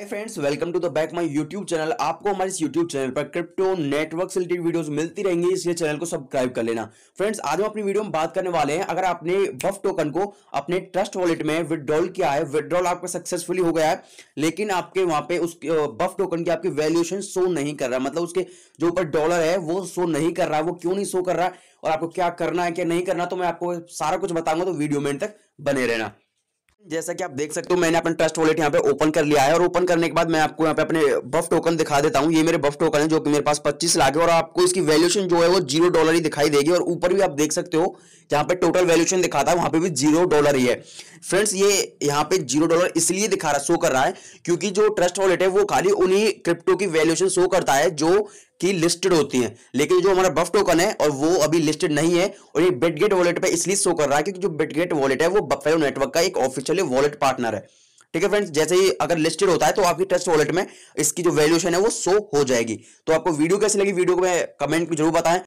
hi friends welcome to the back my YouTube channel आपको हमारे इस यूट्यूब चैनल पर क्रिप्टो नेटवर्क से रिलेटेड वीडियोस मिलती रहेंगी इसलिए चैनल को सब्सक्राइब कर लेना फ्रेंड्स आज हम अपनी वीडियो में बात करने वाले हैं अगर आपने बफ टोकन को अपने ट्रस्ट वॉलेट में विदड्रॉल किया है विदड्रॉल आपका सक्सेसफुली हो गया है लेकिन आपके वहां पे उस बफ टोकन की आपकी वैल्यूएशन शो नहीं कर रहा मतलब उसके जो ऊपर डॉलर है वो शो नहीं कर रहा वो क्यों नहीं शो कर रहा और आपको क्या करना है क्या नहीं करना तो मैं आपको सारा कुछ बताऊंगा तो वीडियो में तक बने रहना जैसा कि आप देख सकते हो मैंने अपना ट्रस्ट वॉलेट यहाँ पे ओपन कर लिया है और ओपन करने के बाद मैं आपको यहाँ पे अपने बफ टोकन दिखा देता हूँ ये मेरे बफ टोकन है जो कि मेरे पास 25 लाख है और आपको इसकी वैल्यूशन जो है वो जीरो डॉलर ही दिखाई देगी और ऊपर भी आप देख सकते हो जहाँ पे टोटल वैल्यूशन दिखाता है वहां पर भी जीरो डॉलर ही है फ्रेंड्स ये यहाँ पे जीरो डॉलर इसलिए दिखा रहा शो कर रहा है क्योंकि जो ट्रस्ट वॉलेट है वो खाली उन्हीं क्रिप्टो की वैल्यूएशन शो करता है जो की लिस्टेड होती हैं लेकिन जो हमारा बफ टोकन है और वो अभी लिस्टेड नहीं है और ये बिटगेट वॉलेट पे इसलिए शो कर रहा है क्योंकि जो बिटगेट वॉलेट है वो बफेलो नेटवर्क का एक ऑफिशियली वॉलेट पार्टनर है ठीक है फ्रेंड्स जैसे ही अगर लिस्टेड होता है तो आपकी ट्रस्ट वॉलेट में इसकी जो वैल्यूशन है वो शो हो जाएगी तो आपको वीडियो कैसी लगी वीडियो को कमेंट में जरूर बताएं